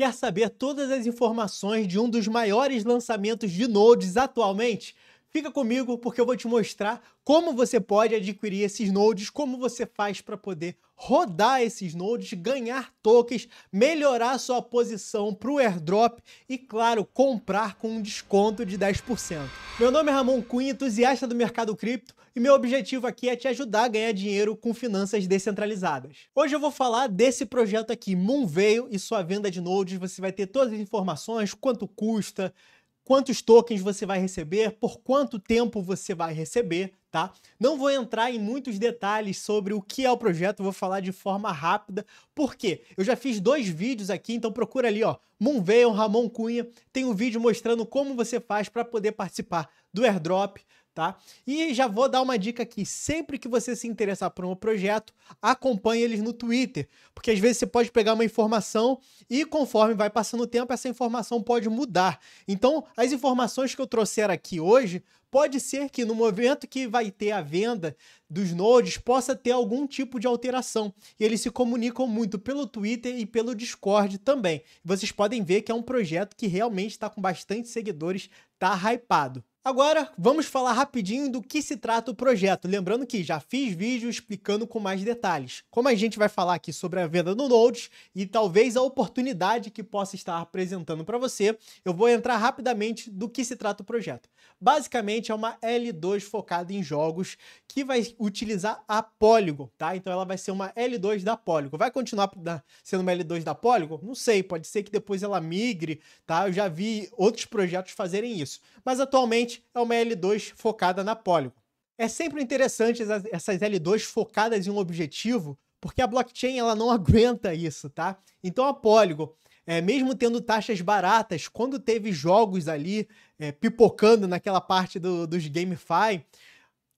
Quer saber todas as informações de um dos maiores lançamentos de nodes atualmente? Fica comigo porque eu vou te mostrar como você pode adquirir esses nodes, como você faz para poder rodar esses nodes, ganhar tokens, melhorar sua posição para o airdrop e, claro, comprar com um desconto de 10%. Meu nome é Ramon Cunha, entusiasta do mercado cripto, e meu objetivo aqui é te ajudar a ganhar dinheiro com finanças descentralizadas. Hoje eu vou falar desse projeto aqui, Moonveil e sua venda de nodes. Você vai ter todas as informações, quanto custa, quantos tokens você vai receber, por quanto tempo você vai receber, tá? Não vou entrar em muitos detalhes sobre o que é o projeto, vou falar de forma rápida, porque eu já fiz dois vídeos aqui, então procura ali, ó, Moonveil, Ramon Cunha, tem um vídeo mostrando como você faz para poder participar do airdrop, tá? E já vou dar uma dica aqui, sempre que você se interessar por um projeto, acompanhe eles no Twitter, porque às vezes você pode pegar uma informação e conforme vai passando o tempo, essa informação pode mudar. Então, as informações que eu trouxer aqui hoje, pode ser que no momento que vai ter a venda dos nodes, possa ter algum tipo de alteração. E eles se comunicam muito pelo Twitter e pelo Discord também. Vocês podem ver que é um projeto que realmente está com bastante seguidores, tá hypado. Agora, vamos falar rapidinho do que se trata o projeto. Lembrando que já fiz vídeo explicando com mais detalhes. Como a gente vai falar aqui sobre a venda no Nodes e talvez a oportunidade que possa estar apresentando para você, eu vou entrar rapidamente do que se trata o projeto. Basicamente, é uma L2 focada em jogos que vai utilizar a Polygon, tá? Então ela vai ser uma L2 da Polygon. Vai continuar sendo uma L2 da Polygon? Não sei, pode ser que depois ela migre, tá? Eu já vi outros projetos fazerem isso. Mas atualmente basicamente é uma L2 focada na Polygon. É sempre interessante essas L2 focadas em um objetivo, porque a blockchain ela não aguenta isso, tá? Então a Polygon, é, mesmo tendo taxas baratas, quando teve jogos ali é, pipocando naquela parte do, dos GameFi,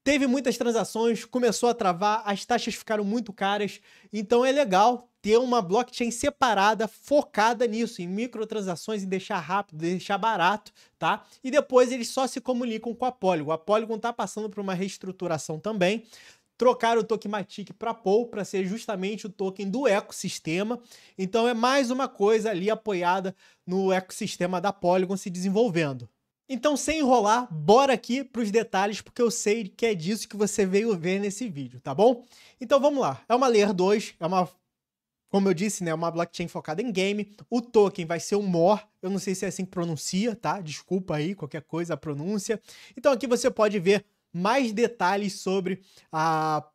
Teve muitas transações, começou a travar, as taxas ficaram muito caras, então é legal ter uma blockchain separada, focada nisso, em microtransações e deixar rápido, deixar barato, tá? E depois eles só se comunicam com a Polygon. A Polygon está passando por uma reestruturação também. Trocaram o token Matic para POU para ser justamente o token do ecossistema. Então é mais uma coisa ali apoiada no ecossistema da Polygon se desenvolvendo. Então, sem enrolar, bora aqui para os detalhes, porque eu sei que é disso que você veio ver nesse vídeo, tá bom? Então, vamos lá. É uma Layer 2, é uma, como eu disse, né, uma blockchain focada em game. O token vai ser o MOR, eu não sei se é assim que pronuncia, tá? Desculpa aí qualquer coisa a pronúncia. Então, aqui você pode ver mais detalhes sobre a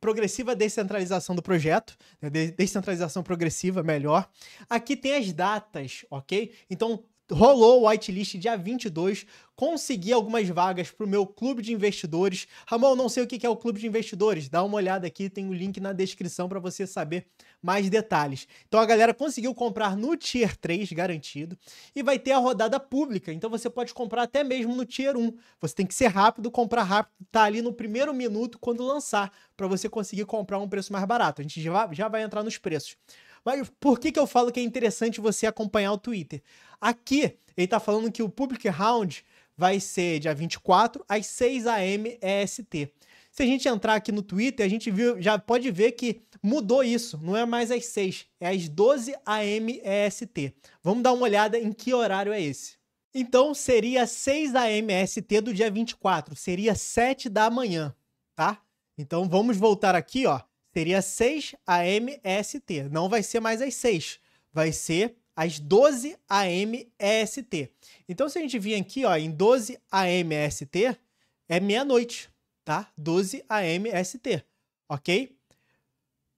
progressiva descentralização do projeto, né, descentralização progressiva, melhor. Aqui tem as datas, ok? Então, rolou o whitelist dia 22, consegui algumas vagas para o meu clube de investidores. Ramon, não sei o que é o clube de investidores, dá uma olhada aqui, tem o um link na descrição para você saber mais detalhes. Então a galera conseguiu comprar no Tier 3 garantido e vai ter a rodada pública, então você pode comprar até mesmo no Tier 1. Você tem que ser rápido, comprar rápido, tá ali no primeiro minuto quando lançar, para você conseguir comprar um preço mais barato. A gente já vai entrar nos preços. Mas por que, que eu falo que é interessante você acompanhar o Twitter? Aqui, ele está falando que o Public Round vai ser dia 24 às 6 a.m. EST. Se a gente entrar aqui no Twitter, a gente viu, já pode ver que mudou isso. Não é mais às 6, é às 12 a.m. EST. Vamos dar uma olhada em que horário é esse. Então seria 6 a.m. EST do dia 24, seria 7 da manhã, tá? Então vamos voltar aqui, ó. Seria 6 AM EST. Não vai ser mais às 6, vai ser às 12 AM EST. Então, se a gente vir aqui ó, em 12 AM EST, é meia-noite, tá? 12 AM EST, ok?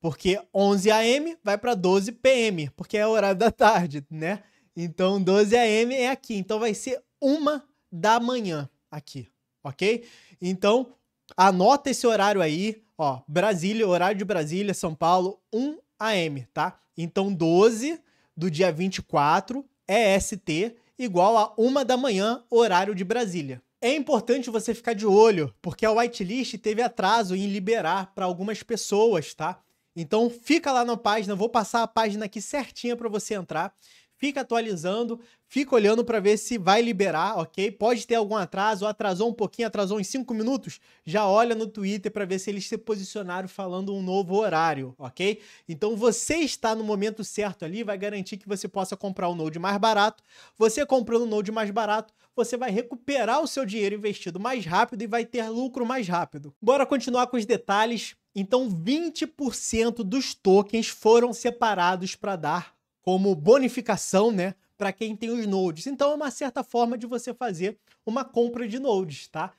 Porque 11 AM vai para 12 PM, porque é o horário da tarde, né? Então, 12 AM é aqui. Então, vai ser 1 da manhã aqui, ok? Então, anota esse horário aí, Ó, Brasília, horário de Brasília, São Paulo, 1 AM, tá? Então 12 do dia 24 EST igual a 1 da manhã, horário de Brasília. É importante você ficar de olho, porque a whitelist teve atraso em liberar para algumas pessoas, tá? Então fica lá na página, vou passar a página aqui certinha para você entrar fica atualizando, fica olhando para ver se vai liberar, ok? Pode ter algum atraso, atrasou um pouquinho, atrasou em 5 minutos, já olha no Twitter para ver se eles se posicionaram falando um novo horário, ok? Então você está no momento certo ali, vai garantir que você possa comprar o um Node mais barato. Você comprando o um Node mais barato, você vai recuperar o seu dinheiro investido mais rápido e vai ter lucro mais rápido. Bora continuar com os detalhes. Então, 20% dos tokens foram separados para dar como bonificação, né? Para quem tem os nodes. Então é uma certa forma de você fazer uma compra de nodes, tá?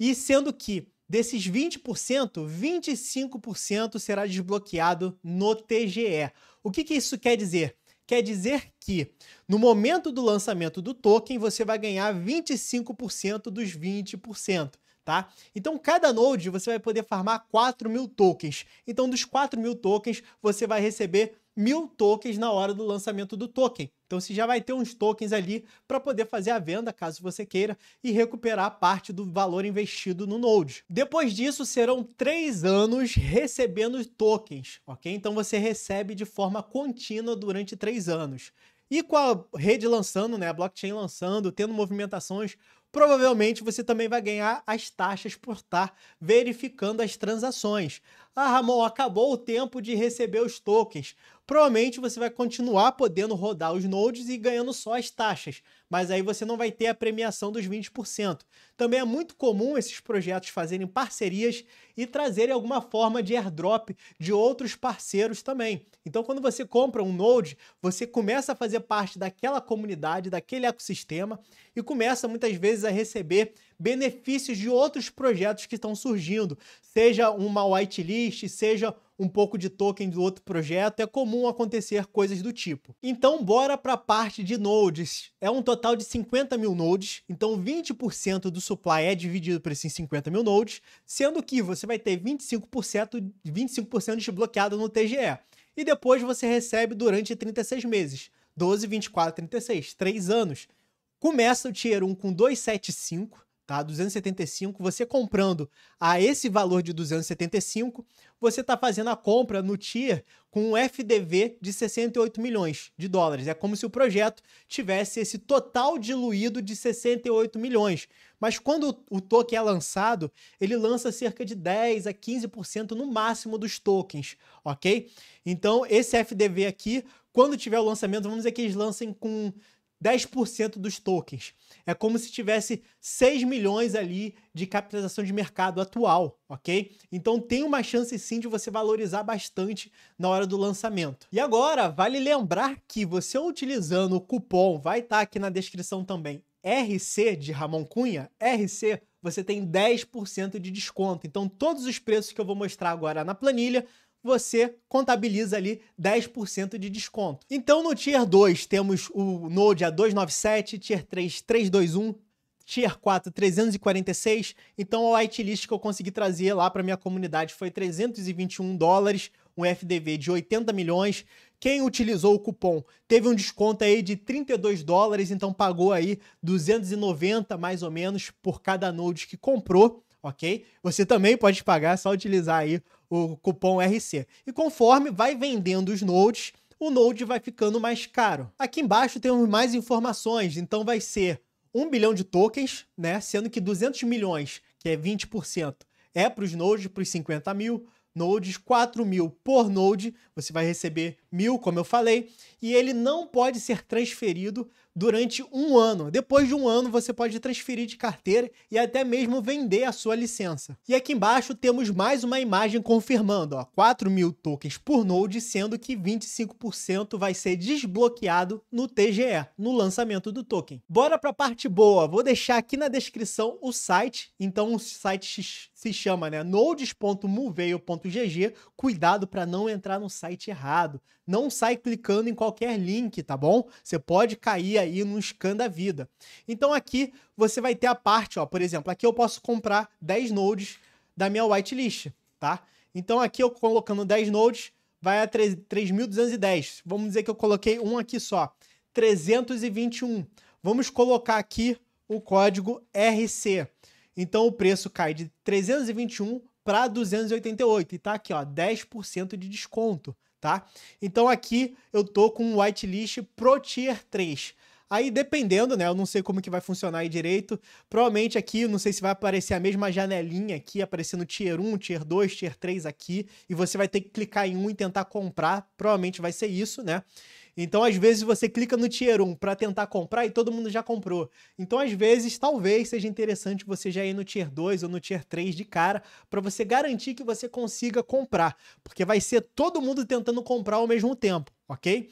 E sendo que desses 20%, 25% será desbloqueado no TGE. O que, que isso quer dizer? Quer dizer que no momento do lançamento do token você vai ganhar 25% dos 20%. Tá? Então, cada node você vai poder farmar 4 mil tokens. Então, dos 4 mil tokens, você vai receber mil tokens na hora do lançamento do token. Então você já vai ter uns tokens ali para poder fazer a venda, caso você queira, e recuperar parte do valor investido no Node. Depois disso, serão três anos recebendo tokens, ok? Então você recebe de forma contínua durante três anos. E com a rede lançando, né, a blockchain lançando, tendo movimentações, provavelmente você também vai ganhar as taxas por estar verificando as transações. Ah, Ramon, acabou o tempo de receber os tokens provavelmente você vai continuar podendo rodar os nodes e ganhando só as taxas, mas aí você não vai ter a premiação dos 20%. Também é muito comum esses projetos fazerem parcerias e trazerem alguma forma de airdrop de outros parceiros também. Então, quando você compra um node, você começa a fazer parte daquela comunidade, daquele ecossistema e começa muitas vezes a receber benefícios de outros projetos que estão surgindo, seja uma whitelist, seja um pouco de token do outro projeto, é comum acontecer coisas do tipo. Então, bora para a parte de nodes. É um total de 50 mil nodes, então 20% do supply é dividido por esses 50 mil nodes, sendo que você vai ter 25%, 25 desbloqueado no TGE. E depois você recebe durante 36 meses. 12, 24, 36, 3 anos. Começa o Tier 1 com 275, tá? 275, você comprando a esse valor de 275, você está fazendo a compra no tier com um FDV de 68 milhões de dólares. É como se o projeto tivesse esse total diluído de 68 milhões. Mas quando o token é lançado, ele lança cerca de 10 a 15% no máximo dos tokens, ok? Então, esse FDV aqui, quando tiver o lançamento, vamos dizer que eles lancem com 10% dos tokens. É como se tivesse 6 milhões ali de capitalização de mercado atual, ok? Então tem uma chance sim de você valorizar bastante na hora do lançamento. E agora, vale lembrar que você utilizando o cupom, vai estar tá aqui na descrição também, RC de Ramon Cunha, RC, você tem 10% de desconto. Então todos os preços que eu vou mostrar agora na planilha você contabiliza ali 10% de desconto. Então no Tier 2 temos o Node a 297, Tier 3 321, Tier 4 346. Então a whitelist que eu consegui trazer lá para minha comunidade foi 321 dólares, um FDV de 80 milhões. Quem utilizou o cupom teve um desconto aí de 32 dólares, então pagou aí 290 mais ou menos por cada node que comprou ok? Você também pode pagar, é só utilizar aí o cupom RC. E conforme vai vendendo os nodes, o Node vai ficando mais caro. Aqui embaixo temos mais informações, então vai ser 1 bilhão de tokens, né? sendo que 200 milhões, que é 20%, é para os nodes, para os 50 mil nodes, 4 mil por node, você vai receber mil, como eu falei, e ele não pode ser transferido durante um ano. Depois de um ano, você pode transferir de carteira e até mesmo vender a sua licença. E aqui embaixo temos mais uma imagem confirmando, ó, 4 mil tokens por node, sendo que 25% vai ser desbloqueado no TGE, no lançamento do token. Bora para a parte boa, vou deixar aqui na descrição o site, então o site se chama né, nodes.moveio.gg, cuidado para não entrar no site errado, não sai clicando em qualquer link, tá bom? Você pode cair aí aí num scan da vida. Então aqui você vai ter a parte, ó, por exemplo, aqui eu posso comprar 10 nodes da minha whitelist, tá? Então aqui eu colocando 10 nodes vai a 3.210. Vamos dizer que eu coloquei um aqui só, 321. Vamos colocar aqui o código RC. Então o preço cai de 321 para 288 e tá aqui, ó, 10% de desconto, tá? Então aqui eu tô com um whitelist pro tier 3. Aí dependendo, né? Eu não sei como que vai funcionar aí direito. Provavelmente aqui, não sei se vai aparecer a mesma janelinha aqui, aparecendo tier 1, tier 2, tier 3 aqui, e você vai ter que clicar em um e tentar comprar. Provavelmente vai ser isso, né? Então, às vezes, você clica no Tier 1 para tentar comprar e todo mundo já comprou. Então, às vezes, talvez seja interessante você já ir no Tier 2 ou no Tier 3 de cara para você garantir que você consiga comprar, porque vai ser todo mundo tentando comprar ao mesmo tempo, ok?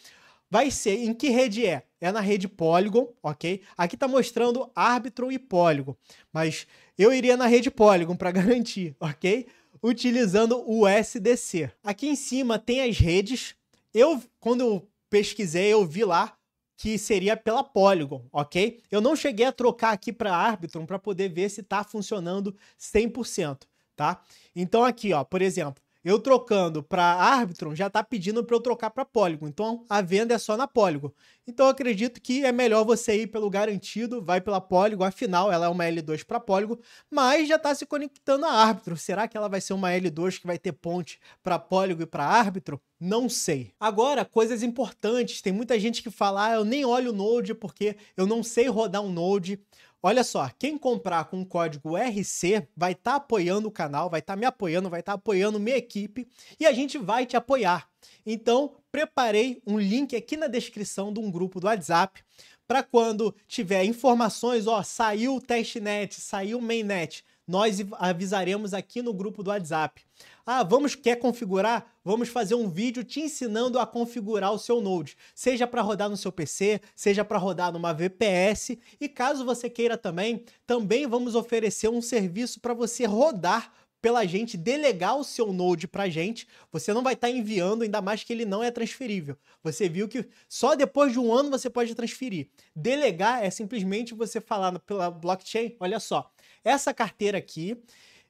vai ser em que rede é? É na rede Polygon, ok? Aqui está mostrando árbitro e Polygon, mas eu iria na rede Polygon para garantir, ok? Utilizando o SDC. Aqui em cima tem as redes. Eu, quando eu pesquisei, eu vi lá que seria pela Polygon, ok? Eu não cheguei a trocar aqui para Arbitrum para poder ver se está funcionando 100%, tá? Então aqui, ó, por exemplo, eu trocando para Arbitron já está pedindo para eu trocar para Polygon. Então a venda é só na Polygon. Então eu acredito que é melhor você ir pelo garantido, vai pela Polygon, afinal ela é uma L2 para Polygon, mas já está se conectando a Arbitron. Será que ela vai ser uma L2 que vai ter ponte para Polygon e para Arbitron? Não sei. Agora, coisas importantes. Tem muita gente que fala, ah, eu nem olho o Node porque eu não sei rodar um Node. Olha só, quem comprar com o código RC vai estar tá apoiando o canal, vai estar tá me apoiando, vai estar tá apoiando minha equipe e a gente vai te apoiar. Então, preparei um link aqui na descrição de um grupo do WhatsApp para quando tiver informações, ó, saiu o testnet, saiu o mainnet, nós avisaremos aqui no grupo do WhatsApp. Ah, vamos quer configurar? Vamos fazer um vídeo te ensinando a configurar o seu Node, seja para rodar no seu PC, seja para rodar numa VPS, e caso você queira também, também vamos oferecer um serviço para você rodar pela gente delegar o seu node para gente, você não vai estar tá enviando, ainda mais que ele não é transferível. Você viu que só depois de um ano você pode transferir. Delegar é simplesmente você falar pela blockchain, olha só, essa carteira aqui,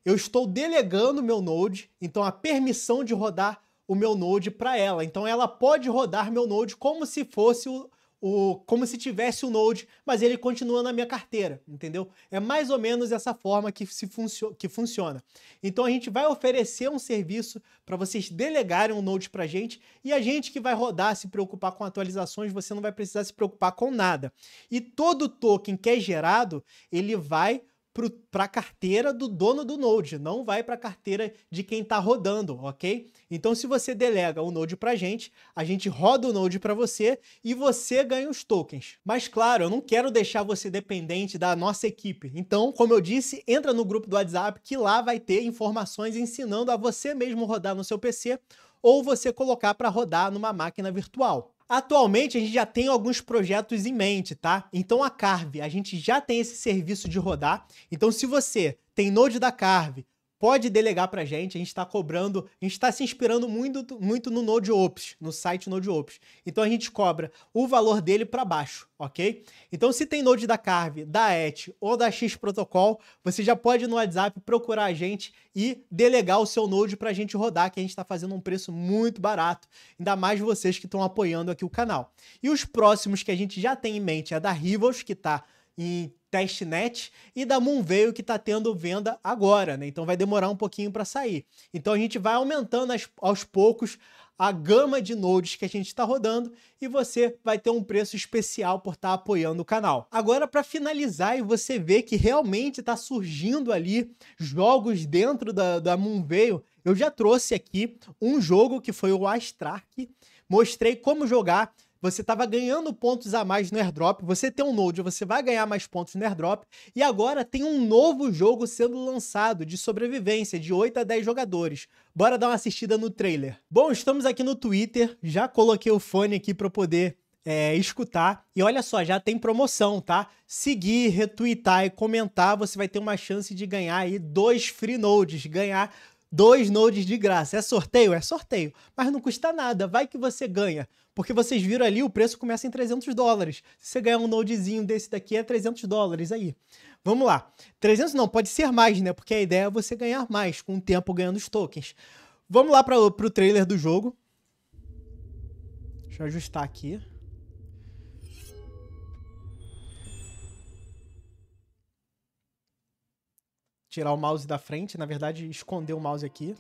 eu estou delegando meu node, então a permissão de rodar o meu node para ela. Então ela pode rodar meu node como se fosse o, o como se tivesse o um Node, mas ele continua na minha carteira, entendeu? É mais ou menos essa forma que, se funcio que funciona. Então a gente vai oferecer um serviço para vocês delegarem um Node para a gente e a gente que vai rodar, se preocupar com atualizações, você não vai precisar se preocupar com nada. E todo token que é gerado, ele vai para a carteira do dono do Node, não vai para a carteira de quem está rodando, ok? Então, se você delega o Node para a gente, a gente roda o Node para você e você ganha os tokens. Mas, claro, eu não quero deixar você dependente da nossa equipe. Então, como eu disse, entra no grupo do WhatsApp que lá vai ter informações ensinando a você mesmo rodar no seu PC ou você colocar para rodar numa máquina virtual. Atualmente a gente já tem alguns projetos em mente, tá? Então a Carve, a gente já tem esse serviço de rodar. Então se você tem Node da Carve, pode delegar para a gente, a gente está cobrando, a gente está se inspirando muito, muito no NodeOps, no site NodeOps. Então a gente cobra o valor dele para baixo, ok? Então se tem Node da Carve, da ET ou da X Protocol, você já pode no WhatsApp procurar a gente e delegar o seu Node para a gente rodar, que a gente está fazendo um preço muito barato, ainda mais vocês que estão apoiando aqui o canal. E os próximos que a gente já tem em mente é da Rivals, que está em testnet e da Moon Veil que está tendo venda agora, né? Então vai demorar um pouquinho para sair. Então a gente vai aumentando as, aos poucos a gama de nodes que a gente está rodando e você vai ter um preço especial por estar tá apoiando o canal. Agora para finalizar e você ver que realmente está surgindo ali jogos dentro da, da Moon Veil, eu já trouxe aqui um jogo que foi o Astrak, mostrei como jogar você estava ganhando pontos a mais no airdrop, você tem um Node, você vai ganhar mais pontos no airdrop, e agora tem um novo jogo sendo lançado de sobrevivência de 8 a 10 jogadores. Bora dar uma assistida no trailer. Bom, estamos aqui no Twitter, já coloquei o fone aqui para poder é, escutar. E olha só, já tem promoção, tá? Seguir, retweetar e comentar, você vai ter uma chance de ganhar aí dois free nodes, ganhar dois nodes de graça. É sorteio? É sorteio. Mas não custa nada, vai que você ganha. Porque vocês viram ali, o preço começa em 300 dólares. Se você ganhar um nodezinho desse daqui, é 300 dólares aí. Vamos lá. 300 não, pode ser mais, né? Porque a ideia é você ganhar mais, com o tempo ganhando os tokens. Vamos lá para o trailer do jogo. Deixa eu ajustar aqui. tirar o mouse da frente, na verdade, esconder o mouse aqui.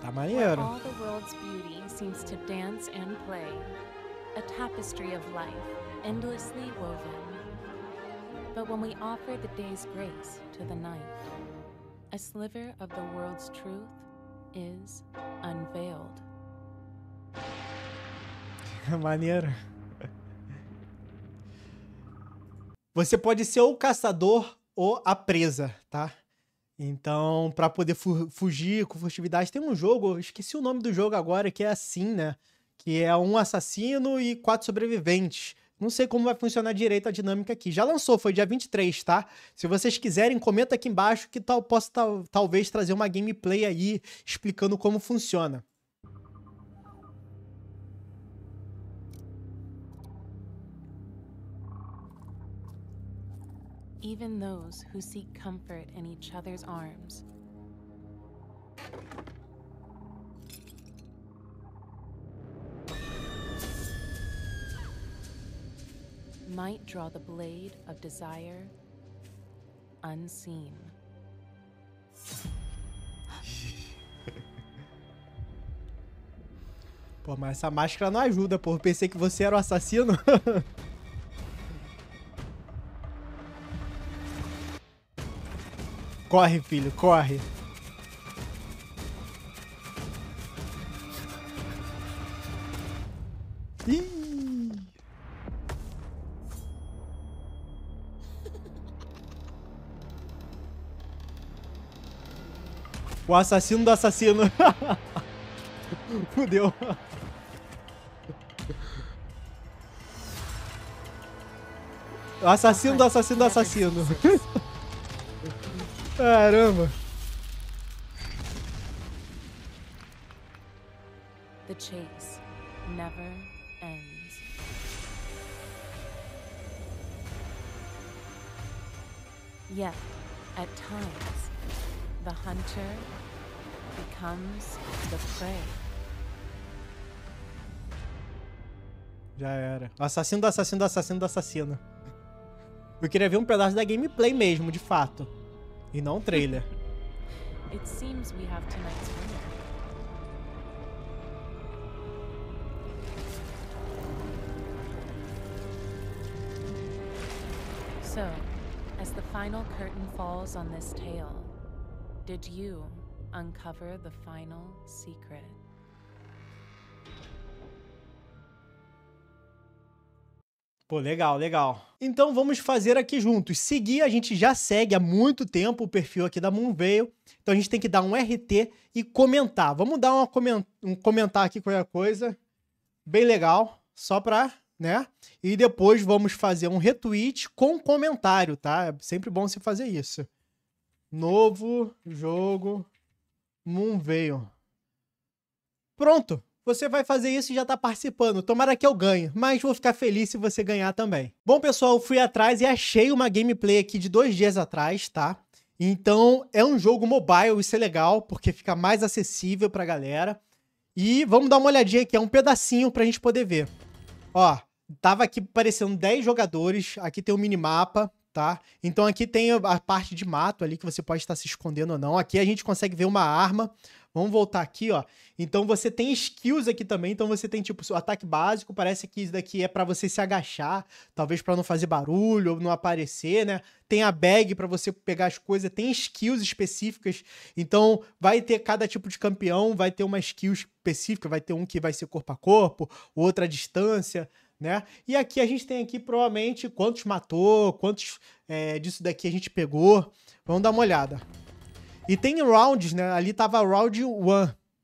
Tá maneiro. all the world's beauty seems to dance and play. A tapestry of life, endlessly woven. But when we offer the day's grace to the night, a sliver of the world's truth is unveiled. Maneiro. Você pode ser o caçador ou a presa, tá? Então, para poder fu fugir com furtividade, tem um jogo, esqueci o nome do jogo agora, que é assim, né? Que é um assassino e quatro sobreviventes. Não sei como vai funcionar direito a dinâmica aqui. Já lançou, foi dia 23, tá? Se vocês quiserem, comenta aqui embaixo que tal, posso tal, talvez trazer uma gameplay aí explicando como funciona. even those who seek comfort in each other's arms. Might draw the blade of desire unseen. Pô, mas essa máscara não ajuda, pô. Pensei que você era o assassino. Corre, filho, corre. Ih. O assassino do assassino. Fudeu. O assassino do assassino do assassino. Caramba. The chase never ends. Yet, at times, the hunter becomes the prey. Já era. Assassino do assassino do assassino do assassino. Eu queria ver um pedaço da gameplay mesmo, de fato. E não trailer. It seems we have tonight's winner. So, as the final curtain falls on this tale, did you uncover the final secret? Pô, legal, legal. Então vamos fazer aqui juntos. Seguir, a gente já segue há muito tempo o perfil aqui da Moonveil. Então a gente tem que dar um RT e comentar. Vamos dar uma coment... um comentar aqui qualquer coisa. Bem legal, só pra, né? E depois vamos fazer um retweet com comentário, tá? É sempre bom você fazer isso. Novo jogo Moonveil. Pronto. Você vai fazer isso e já tá participando. Tomara que eu ganhe, mas vou ficar feliz se você ganhar também. Bom, pessoal, fui atrás e achei uma gameplay aqui de dois dias atrás, tá? Então, é um jogo mobile, isso é legal, porque fica mais acessível pra galera. E vamos dar uma olhadinha aqui, é um pedacinho pra gente poder ver. Ó, tava aqui aparecendo 10 jogadores, aqui tem o um minimapa, tá? Então aqui tem a parte de mato ali que você pode estar se escondendo ou não. Aqui a gente consegue ver uma arma, Vamos voltar aqui, ó. Então você tem skills aqui também. Então você tem tipo o ataque básico. Parece que isso daqui é para você se agachar, talvez para não fazer barulho ou não aparecer, né? Tem a bag para você pegar as coisas. Tem skills específicas. Então vai ter cada tipo de campeão, vai ter uma skill específica. Vai ter um que vai ser corpo a corpo, outra a distância. Né? E aqui a gente tem aqui provavelmente quantos matou, quantos é, disso daqui a gente pegou. Vamos dar uma olhada. E tem rounds, né? Ali tava round 1.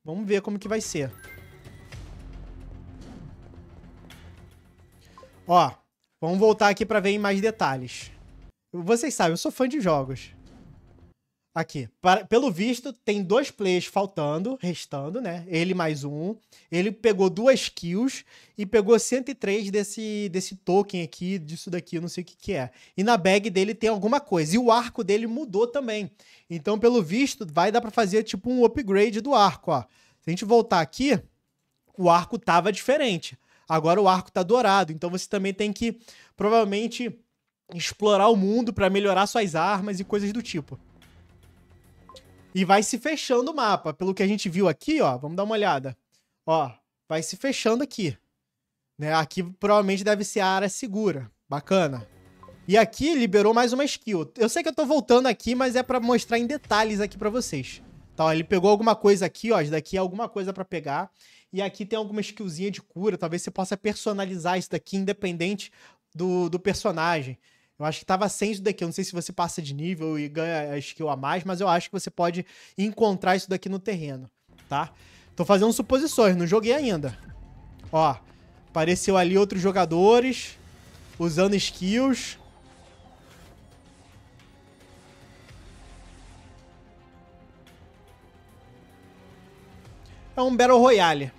Vamos ver como que vai ser. Ó, vamos voltar aqui para ver em mais detalhes. Vocês sabem, eu sou fã de jogos. Aqui. Para, pelo visto, tem dois players faltando, restando, né? Ele mais um. Ele pegou duas kills e pegou 103 desse, desse token aqui, disso daqui, eu não sei o que, que é. E na bag dele tem alguma coisa. E o arco dele mudou também. Então, pelo visto, vai dar para fazer tipo um upgrade do arco, ó. Se a gente voltar aqui, o arco tava diferente. Agora o arco tá dourado. Então você também tem que, provavelmente, explorar o mundo para melhorar suas armas e coisas do tipo. E vai se fechando o mapa. Pelo que a gente viu aqui, ó, vamos dar uma olhada. Ó, vai se fechando aqui. Né? Aqui provavelmente deve ser a área segura. Bacana. E aqui liberou mais uma skill. Eu sei que eu tô voltando aqui, mas é pra mostrar em detalhes aqui pra vocês. Tá, ó, ele pegou alguma coisa aqui, ó. Isso Daqui é alguma coisa pra pegar. E aqui tem alguma skillzinha de cura. Talvez você possa personalizar isso daqui, independente do, do personagem. Eu acho que tava sem isso daqui. Eu não sei se você passa de nível e ganha a skill a mais, mas eu acho que você pode encontrar isso daqui no terreno, tá? Tô fazendo suposições, não joguei ainda. Ó, apareceu ali outros jogadores usando skills. É um Battle Royale.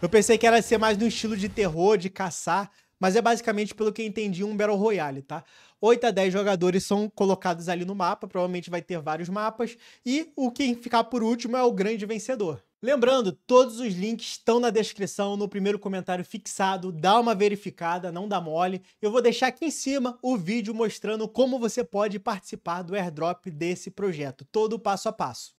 Eu pensei que era ser mais no estilo de terror, de caçar, mas é basicamente, pelo que eu entendi, um Battle Royale, tá? 8 a 10 jogadores são colocados ali no mapa, provavelmente vai ter vários mapas, e o que ficar por último é o grande vencedor. Lembrando, todos os links estão na descrição, no primeiro comentário fixado, dá uma verificada, não dá mole. Eu vou deixar aqui em cima o vídeo mostrando como você pode participar do airdrop desse projeto, todo passo a passo.